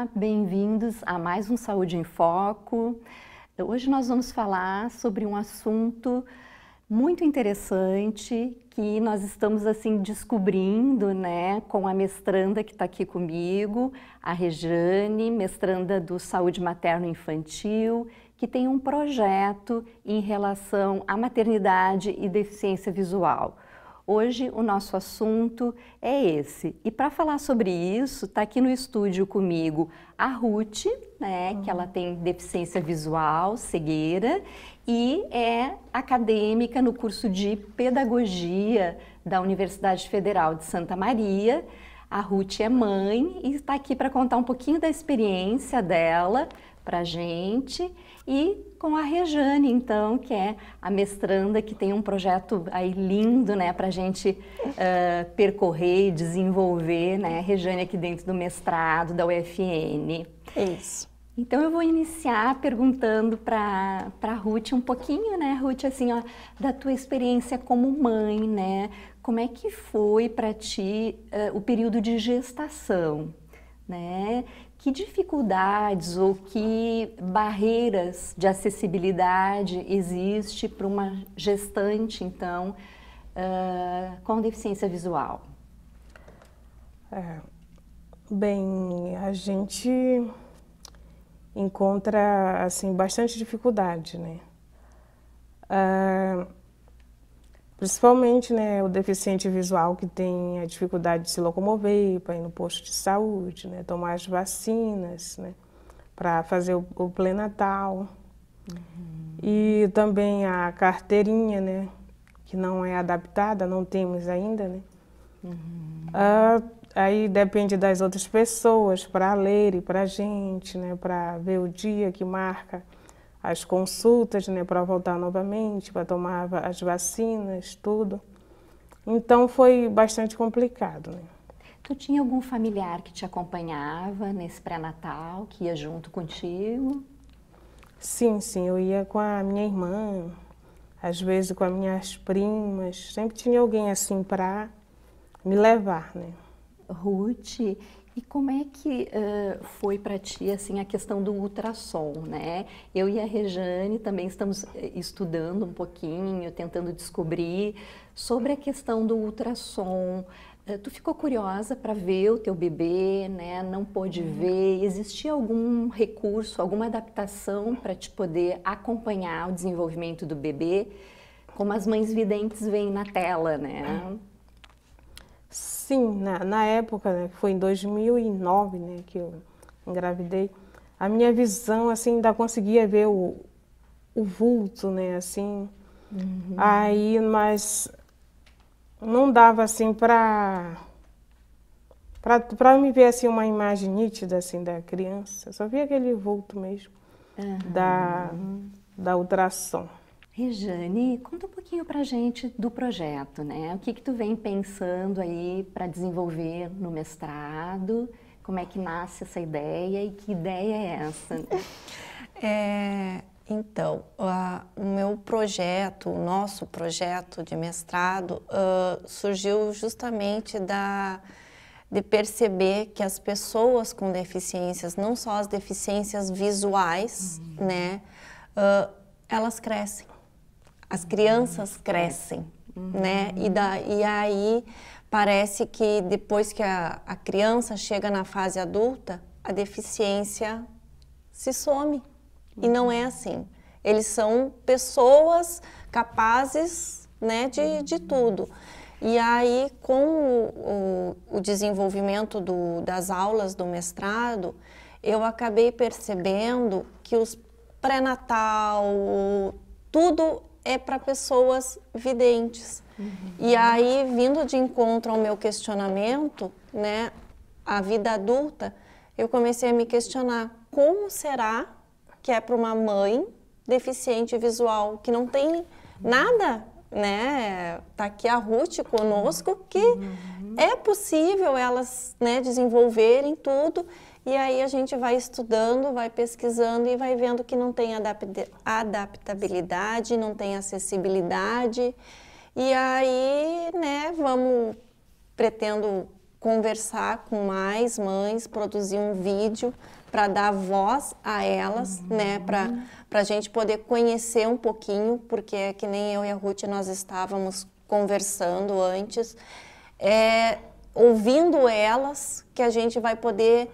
Olá, bem-vindos a mais um Saúde em Foco. Hoje nós vamos falar sobre um assunto muito interessante que nós estamos assim descobrindo, né, com a mestranda que está aqui comigo, a Rejane, mestranda do Saúde Materno Infantil, que tem um projeto em relação à maternidade e deficiência visual. Hoje o nosso assunto é esse. E para falar sobre isso, está aqui no estúdio comigo a Ruth, né, uhum. que ela tem deficiência visual, cegueira, e é acadêmica no curso de Pedagogia da Universidade Federal de Santa Maria. A Ruth é mãe e está aqui para contar um pouquinho da experiência dela para gente e com a Rejane, então, que é a mestranda que tem um projeto aí lindo, né, para gente uh, percorrer e desenvolver, né, Rejane aqui dentro do mestrado da UFN. É isso. Então eu vou iniciar perguntando para para Ruth um pouquinho, né, Ruth, assim, ó, da tua experiência como mãe, né? Como é que foi para ti uh, o período de gestação? Né? que dificuldades ou que barreiras de acessibilidade existe para uma gestante, então, uh, com deficiência visual? É, bem, a gente encontra assim bastante dificuldade, né? Uh, Principalmente né, o deficiente visual que tem a dificuldade de se locomover, para ir no posto de saúde, né, tomar as vacinas, né, para fazer o, o plenatal. Uhum. E também a carteirinha, né, que não é adaptada, não temos ainda. Né. Uhum. Ah, aí depende das outras pessoas para ler e para a gente, né, para ver o dia que marca as consultas, né, para voltar novamente, para tomar as vacinas, tudo. Então foi bastante complicado. Né? Tu tinha algum familiar que te acompanhava nesse pré-natal, que ia junto contigo? Sim, sim, eu ia com a minha irmã, às vezes com as minhas primas, sempre tinha alguém assim para me levar, né? Ruth, e como é que uh, foi para ti assim a questão do ultrassom, né? Eu e a Rejane também estamos eh, estudando um pouquinho, tentando descobrir sobre a questão do ultrassom. Uh, tu ficou curiosa para ver o teu bebê, né? Não pôde uhum. ver. Existia algum recurso, alguma adaptação para te poder acompanhar o desenvolvimento do bebê, como as mães videntes veem na tela, né? Uhum. Sim, na, na época, né, foi em 2009 né, que eu engravidei, a minha visão assim ainda conseguia ver o, o vulto, né, assim. Uhum. Aí, mas não dava assim para para me ver assim uma imagem nítida assim da criança. Eu só via aquele vulto mesmo uhum. da da ultrassom. Rejane, conta um pouquinho para gente do projeto, né? O que que tu vem pensando aí para desenvolver no mestrado? Como é que nasce essa ideia e que ideia é essa? é, então, a, o meu projeto, o nosso projeto de mestrado uh, surgiu justamente da de perceber que as pessoas com deficiências, não só as deficiências visuais, uhum. né, uh, elas crescem as crianças crescem, uhum. né? E, da, e aí parece que depois que a, a criança chega na fase adulta, a deficiência se some. Uhum. E não é assim. Eles são pessoas capazes né, de, de tudo. E aí, com o, o, o desenvolvimento do, das aulas do mestrado, eu acabei percebendo que os pré-natal, tudo é para pessoas videntes. Uhum. E aí, vindo de encontro ao meu questionamento, né, a vida adulta, eu comecei a me questionar como será que é para uma mãe deficiente visual que não tem nada, né? Tá aqui a Ruth conosco que uhum. é possível elas, né, desenvolverem tudo e aí a gente vai estudando, vai pesquisando e vai vendo que não tem adaptabilidade, não tem acessibilidade. E aí, né, vamos pretendo conversar com mais mães, produzir um vídeo para dar voz a elas, uhum. né, para para a gente poder conhecer um pouquinho, porque é que nem eu e a Ruth nós estávamos conversando antes, é ouvindo elas que a gente vai poder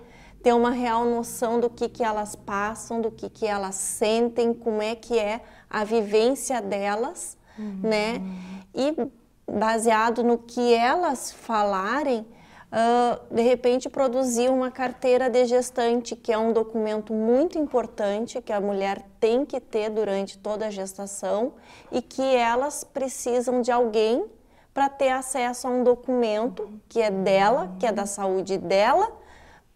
ter uma real noção do que, que elas passam, do que, que elas sentem, como é que é a vivência delas, uhum. né? E baseado no que elas falarem, Uh, de repente produzir uma carteira de gestante, que é um documento muito importante que a mulher tem que ter durante toda a gestação e que elas precisam de alguém para ter acesso a um documento uhum. que é dela, que é da uhum. saúde dela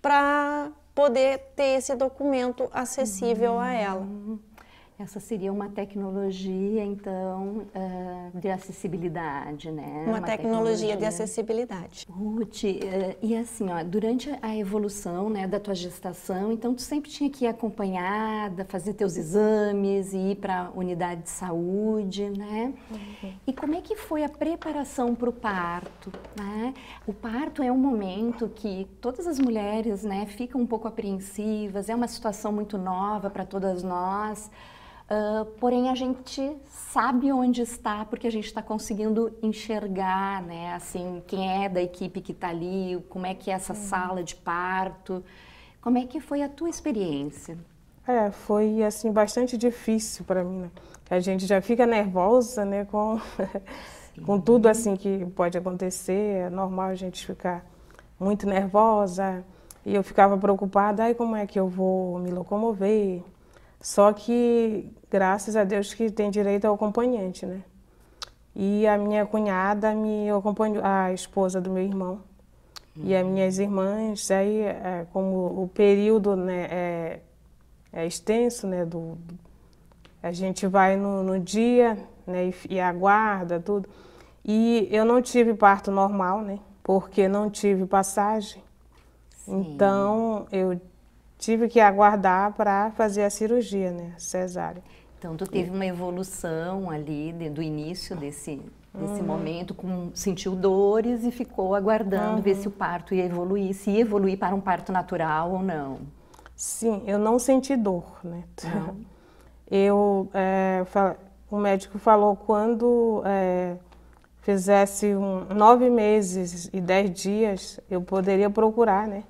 para poder ter esse documento acessível a ela. Hum. Essa seria uma tecnologia, então, é, de acessibilidade, né? Uma, uma tecnologia, tecnologia, de acessibilidade. Ruth, é, e assim, ó, durante a evolução né, da tua gestação, então tu sempre tinha que ir acompanhada, fazer teus exames e ir para a unidade de saúde, né? Uhum. E como é que foi a preparação para o parto, né? O parto é um momento que todas as mulheres, né, ficam um pouco apreensivas, é uma situação muito nova para todas nós. Ah, porém, a gente sabe onde está porque a gente está conseguindo enxergar, né? Assim, quem é da equipe que está ali, como é que é essa uhum. sala de parto. Como é que foi a tua experiência? É, foi assim bastante difícil para mim, né? A gente já fica nervosa, né? Com com tudo assim que pode acontecer, é normal a gente ficar muito nervosa. E eu ficava preocupada, aí como é que eu vou me locomover? Só que, graças a Deus, que tem direito ao acompanhante, né? E a minha cunhada me acompanhou, a esposa do meu irmão. E as uhum. minhas irmãs, aí, é, como o período né, é, é extenso, né? Do, a gente vai no, no dia né, e, e, aguarda tudo. E eu não tive parto normal, né? Porque não tive passagem. Sim. Então, eu tive que aguardar para fazer a cirurgia, né, cesárea. Então, tu teve uma evolução ali de, do início desse, desse uhum. momento, com, sentiu dores e ficou aguardando uhum. ver se o parto ia evoluir, se ia evoluir para um parto natural ou não. Sim, eu não senti dor, né? Não. Eu, é, o médico falou quando é, fizesse um, nove meses e dez dias, eu poderia procurar, né?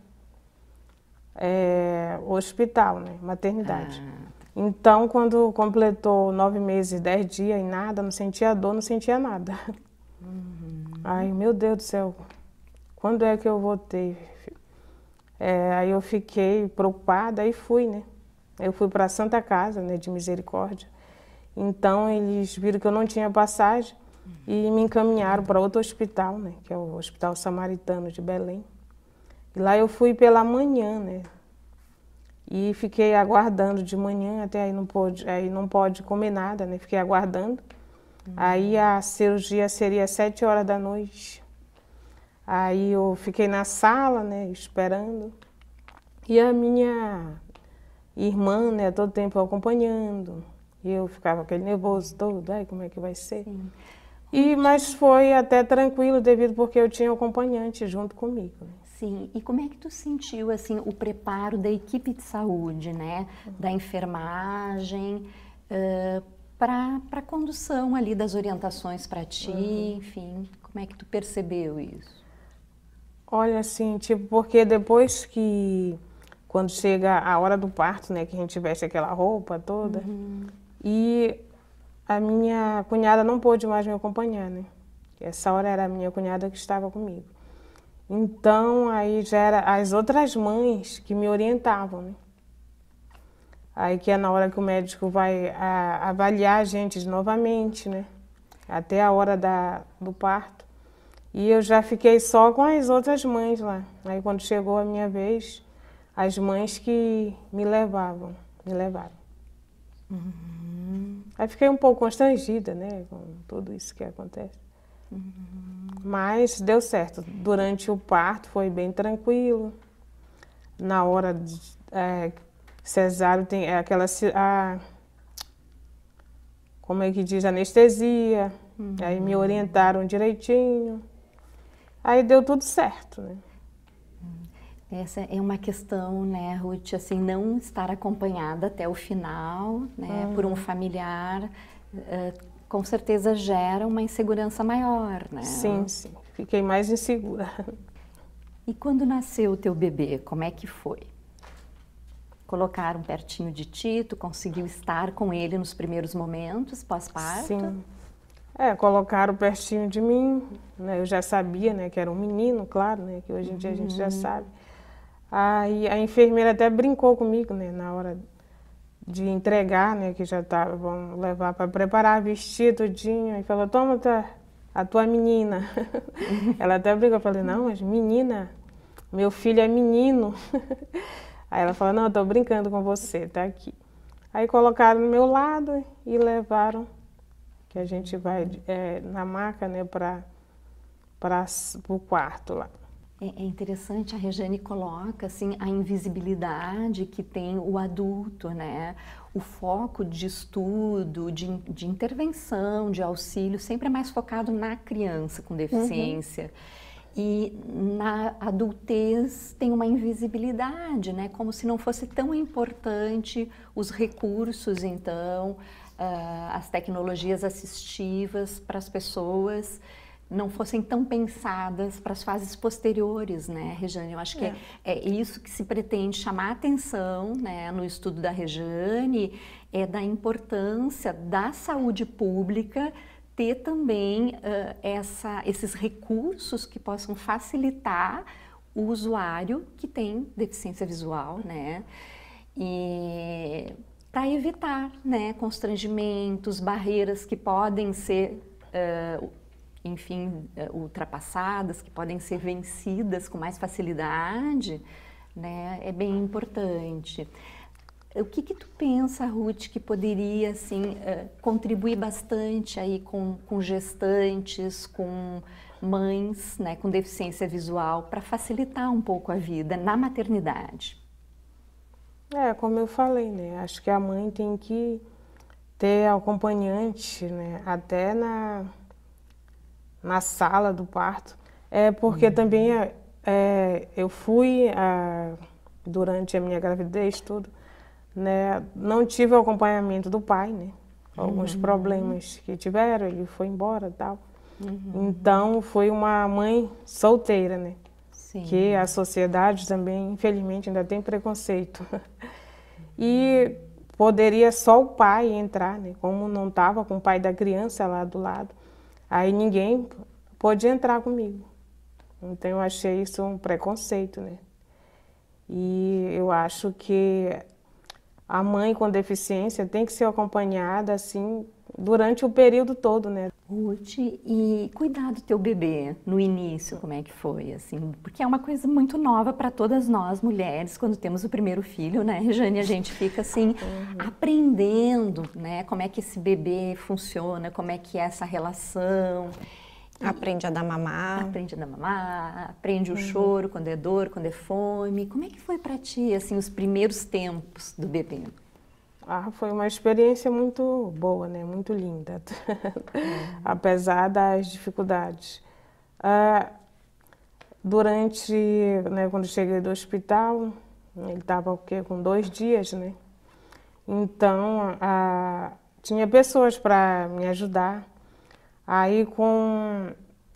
é, hospital, né? maternidade. Ah. Tá. Então, quando completou nove meses, dez dias e nada, não sentia dor, não sentia nada. Uhum. Ai, meu Deus do céu, quando é que eu voltei? É, aí eu fiquei preocupada e fui, né? Eu fui para a Santa Casa, né, de Misericórdia. Então, eles viram que eu não tinha passagem e me encaminharam para outro hospital, né, que é o Hospital Samaritano de Belém. Lá eu fui pela manhã, né? E fiquei aguardando de manhã, até aí não pôde, aí não pode comer nada, né? Fiquei aguardando. Uhum. Aí a cirurgia seria às sete horas da noite. Aí eu fiquei na sala, né, esperando. E a minha irmã, né, todo tempo acompanhando. E eu ficava aquele nervoso todo, aí como é que vai ser? Sim. E mas foi até tranquilo devido porque eu tinha um acompanhante junto comigo. Né? Sim, e como é que tu sentiu assim o preparo da equipe de saúde, né, uhum. da enfermagem, uh, para a condução ali das orientações para ti, uhum. enfim, como é que tu percebeu isso? Olha, assim, tipo, porque depois que quando chega a hora do parto, né, que a gente veste aquela roupa toda, uhum. e a minha cunhada não pôde mais me acompanhar, né? Essa hora era a minha cunhada que estava comigo. Então, aí já era as outras mães que me orientavam. Né? Aí que é na hora que o médico vai a, avaliar a gente novamente, né? Até a hora da, do parto. E eu já fiquei só com as outras mães lá. Aí quando chegou a minha vez, as mães que me levavam, me levaram. Uhum. Aí fiquei um pouco constrangida, né, com tudo isso que acontece. Mas deu certo. Durante o parto foi bem tranquilo. Na hora de, é, cesárea tem é, aquela a, como é que diz anestesia. Uhum. Aí me orientaram direitinho. Aí deu tudo certo, né? Essa é uma questão, né, Ruth, assim, não estar acompanhada até o final, né, uhum. por um familiar, uh, com certeza gera uma insegurança maior, né? Sim, sim. Fiquei mais insegura. E quando nasceu o teu bebê, como é que foi? Colocaram pertinho de ti, tu conseguiu estar com ele nos primeiros momentos pós-parto? Sim. É, colocaram pertinho de mim, né? Eu já sabia, né, que era um menino, claro, né, que hoje em dia a gente já uhum. sabe. Aí a enfermeira até brincou comigo, né, na hora de entregar, né, que já estava, tá, vão levar para preparar, vestir tudinho, e falou, toma tua, a tua menina. ela até brincou, eu falei, não, mas menina, meu filho é menino. Aí ela falou, não, eu brincando com você, tá aqui. Aí colocaram no meu lado e levaram, que a gente vai é, na maca, né, para o quarto lá. É, é, interessante, a Regiane coloca assim, a invisibilidade que tem o adulto, né? O foco de estudo, de, de intervenção, de auxílio, sempre é mais focado na criança com uhum. deficiência. Uhum. E na adultez tem uma invisibilidade, né? Como se não fosse tão importante os recursos, então, uh, as tecnologias assistivas para as pessoas não fossem tão pensadas para as fases posteriores, né, Rejane? Eu acho que é. É, é, isso que se pretende chamar atenção né, no estudo da Rejane, é da importância da saúde pública ter também uh, essa, esses recursos que possam facilitar o usuário que tem deficiência visual, né? E para evitar né, constrangimentos, barreiras que podem ser uh, enfim, eh, ultrapassadas, que podem ser vencidas com mais facilidade, né, é bem importante. O que, que tu pensa, Ruth, que poderia assim eh, contribuir bastante aí com, com gestantes, com mães, né, com deficiência visual, para facilitar um pouco a vida na maternidade? É, como eu falei, né? Acho que a mãe tem que ter acompanhante, né? Até na na sala do parto, é porque uhum. também é, é, eu fui é, durante a minha gravidez tudo, né? Não tive o acompanhamento do pai, né? Alguns uhum. problemas que tiveram, ele foi embora, tal. Uhum. Então foi uma mãe solteira, né? Sim. Que a sociedade também, infelizmente, ainda tem preconceito. e poderia só o pai entrar, né? Como não estava com o pai da criança lá do lado, Aí ninguém pôde entrar comigo. Então eu achei isso um preconceito, né? E eu acho que a mãe com deficiência tem que ser acompanhada assim durante o período todo, né? Ruth, e cuidar do teu bebê no início, como é que foi, assim? Porque é uma coisa muito nova para todas nós mulheres quando temos o primeiro filho, né, Jane? A gente fica assim uhum. aprendendo, né? Como é que esse bebê funciona, como é que é essa relação. Aprende a dar mamar. Aprende a dar mamar, aprende uhum. o choro quando é dor, quando é fome. Como é que foi para ti, assim, os primeiros tempos do bebê? Ah, foi uma experiência muito boa, né? Muito linda, uhum. apesar das dificuldades. Ah, durante, né, quando cheguei do hospital, ele estava com dois dias, né? Então, ah, tinha pessoas para me ajudar. Aí com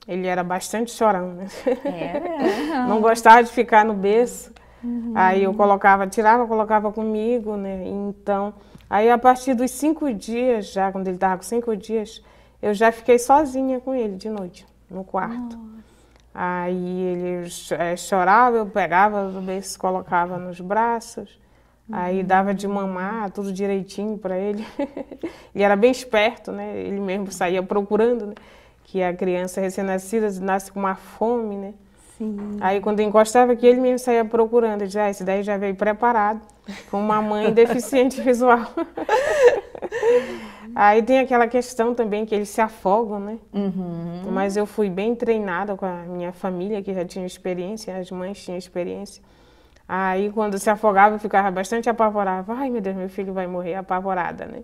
ele era bastante chorão, né? É, Não gostava de ficar no berço. Uhum. Aí eu colocava, tirava, colocava comigo, né? Então, aí a partir dos cinco dias, já quando ele estava com cinco dias, eu já fiquei sozinha com ele de noite, no quarto. Nossa. Aí ele é, chorava, eu pegava do berço, colocava nos braços. Uhum. Aí dava de mamar tudo direitinho para ele. ele era bem esperto, né? Ele mesmo saía procurando, né? Que a criança recém-nascida nasce com uma fome, né? Sim. Aí quando encostava aqui ele mesmo saía procurando, já ah, esse daí já veio preparado, com uma mãe deficiente visual. Aí tem aquela questão também que eles se afogam, né? Uhum. Mas eu fui bem treinada com a minha família, que já tinha experiência, as mães tinham experiência. Aí quando se afogava, eu ficava bastante apavorada. Ai, meu Deus, meu filho vai morrer apavorada, né?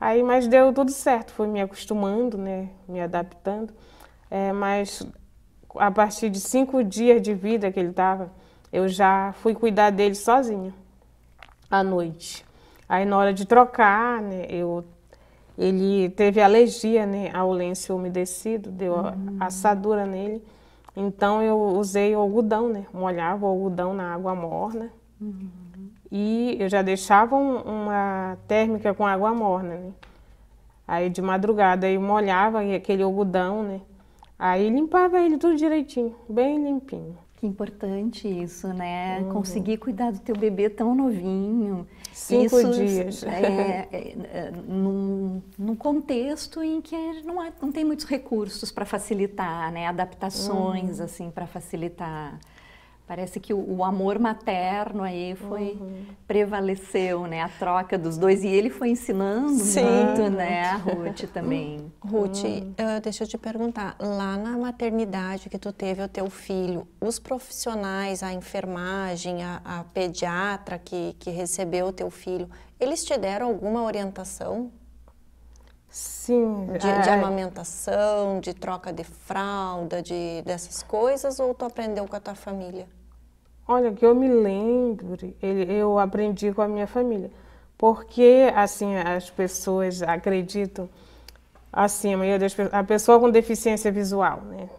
Aí, mas deu tudo certo, fui me acostumando, né? Me adaptando. É, mas a partir de cinco dias de vida que ele estava, eu já fui cuidar dele sozinha à noite. Aí na hora de trocar, né, eu, ele teve alergia né, ao lenço umedecido, deu uhum. assadura nele. Então eu usei o algodão, né? Molhava o algodão na água morna. Uhum. E eu já deixava um, uma térmica com água morna, né? Aí de madrugada eu molhava aquele algodão, né? Aí limpava ele tudo direitinho, bem limpinho. Que importante isso, né? Uhum. Conseguir cuidar do teu bebê tão novinho. Cinco isso, dias. É, é, é, num, num, contexto em que não, há, não tem muitos recursos para facilitar, né? Adaptações, uhum. assim, para facilitar Parece que o, amor materno aí foi uhum. prevaleceu, né? A troca dos dois e ele foi ensinando Sim. muito, né? A Ruth também. Ruth, hum. eu, eh, deixa eu te perguntar, lá na maternidade que tu teve o teu filho, os profissionais, a enfermagem, a, a pediatra que, que recebeu o teu filho, eles te deram alguma orientação? Sim. De, é. de, amamentação, de troca de fralda, de dessas coisas, ou tu aprendeu com a tua família? Olha, que eu me lembro, eu aprendi com a minha família. Porque, assim, as pessoas acreditam, assim, a maioria das pessoas, a pessoa com deficiência visual, né?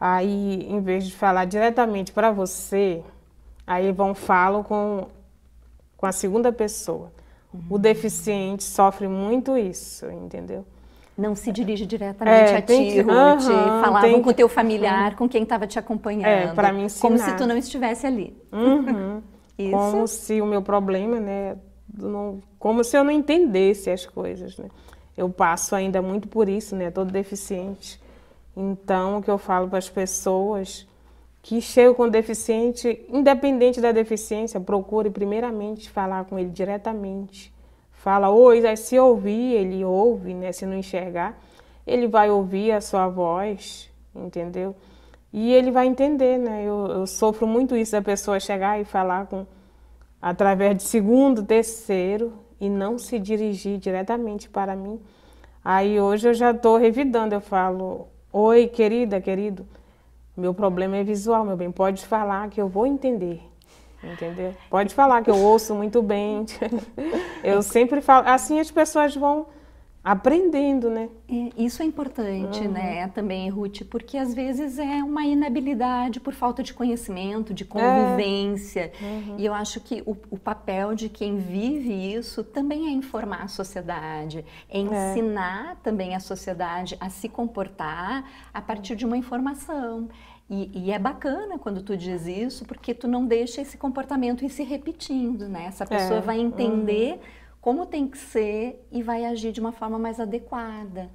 Aí, em vez de falar diretamente para você, aí vão falam com, com a segunda pessoa. O hum. deficiente sofre muito isso, entendeu? não se dirige diretamente é, a ti, que, Ruth. Uhum, Falavam tem... teu familiar, com quem estava te acompanhando. É, para mim ensinar. Como se tu não estivesse ali. Uhum. Isso. Como se o meu problema, né, não, como se eu não entendesse as coisas, né? Eu passo ainda muito por isso, né? Todo deficiente. Então, o que eu falo para as pessoas que chegam com deficiente, independente da deficiência, procure primeiramente falar com ele diretamente fala oi, aí se ouvir, ele ouve, né? Se não enxergar, ele vai ouvir a sua voz, entendeu? E ele vai entender, né? Eu, eu sofro muito isso da pessoa chegar e falar com através de segundo, terceiro e não se dirigir diretamente para mim. Aí hoje eu já estou revidando, eu falo, oi querida, querido, meu problema é visual, meu bem, pode falar que eu vou entender. Entendeu? Pode falar que eu ouço muito bem. Eu sempre falo. Assim as pessoas vão aprendendo, né? Isso é importante, né? uhum. né, também, Ruth, porque às vezes é uma inabilidade por falta de conhecimento, de é. convivência. É. Uhum. E eu acho que o, o, papel de quem vive isso também é informar a sociedade, é, é. ensinar é. também a sociedade a se comportar a partir de uma informação. E, e, é bacana quando tu diz isso, porque tu não deixa esse comportamento ir se repetindo, né? Essa é, pessoa é. vai entender uhum. como tem que ser e vai agir de uma forma mais adequada.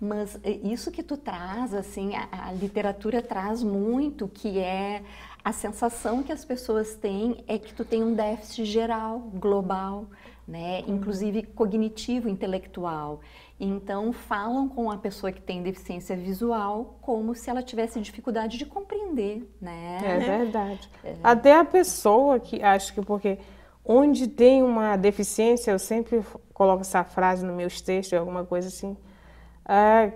Mas eh, isso que tu traz, assim, a, a literatura traz muito, que é a sensação que as pessoas têm é que tu tem um déficit geral, global, né? Uhum. Inclusive cognitivo, intelectual. Então, falam com a pessoa que tem deficiência visual como se ela tivesse dificuldade de compreender, né? É, é. verdade. É. Até a pessoa que acho que porque onde tem uma deficiência, eu sempre coloco essa frase nos meus textos, alguma coisa assim, é,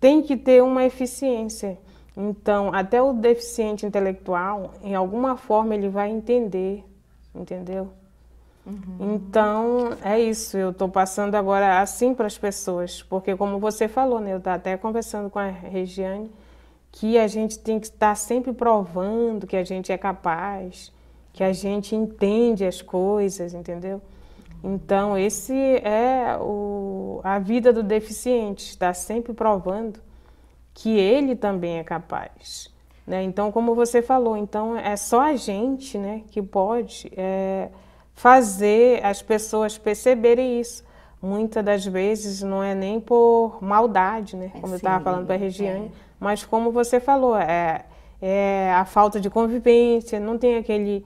tem que ter uma eficiência. Então, até o deficiente intelectual, em alguma forma, ele vai entender, entendeu? Uhum. Então, é isso. Eu estou passando agora assim para as pessoas, porque como você falou, né, eu estou até conversando com a Regiane, que a gente tem que estar tá sempre provando que a gente é capaz, que a gente entende as coisas, entendeu? Então, esse é o, a vida do deficiente, está sempre provando que ele também é capaz. Né? Então, como você falou, então é só a gente né, que pode... É, fazer as pessoas perceberem isso. Muitas das vezes não é nem por maldade, né? Como é, eu estava falando para a Regiane, é. mas como você falou, é, é a falta de convivência, não tem aquele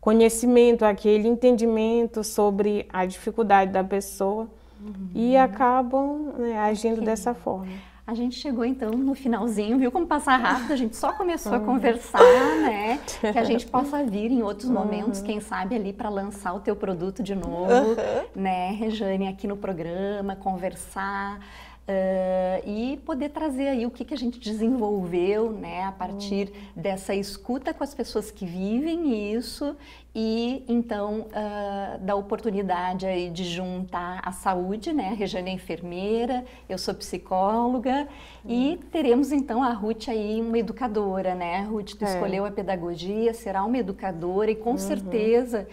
conhecimento, aquele entendimento sobre a dificuldade da pessoa uhum. e acabam né, agindo dessa forma. A gente chegou então no finalzinho, viu como passar rápido? A gente só começou a conversar, né? Que a gente possa vir em outros uhum. momentos, uhum. quem sabe ali para lançar o teu produto de novo, uhum. né, Rejane, aqui no programa, conversar. Uh, e poder trazer aí o que, que a gente desenvolveu né, a partir uhum. dessa escuta com as pessoas que vivem isso e então uh, da oportunidade aí de juntar a saúde, né? A Rejane é enfermeira, eu sou psicóloga uhum. e hum. teremos então a Ruth aí uma educadora, né? A Ruth tu é. escolheu a pedagogia, será uma educadora e com uhum. certeza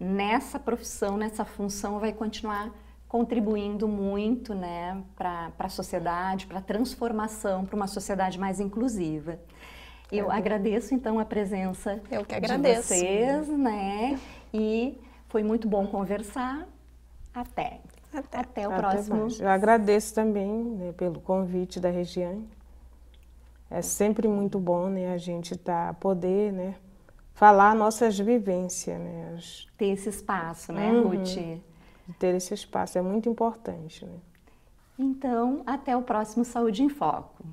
nessa profissão, nessa função vai continuar contribuindo muito né, para a sociedade, para a transformação, para uma sociedade mais inclusiva. Eu é. agradeço então a presença Eu que agradeço. de vocês, né? E foi muito bom conversar. Até. Até, Até o Até próximo. Mais. Eu agradeço também né, pelo convite da Regiane. É sempre muito bom né, a gente tá, poder né, falar nossas vivências. Né, as... Ter esse espaço, né, uhum. Ruth? de ter esse espaço, é muito importante. Né? Então, até o próximo Saúde em Foco.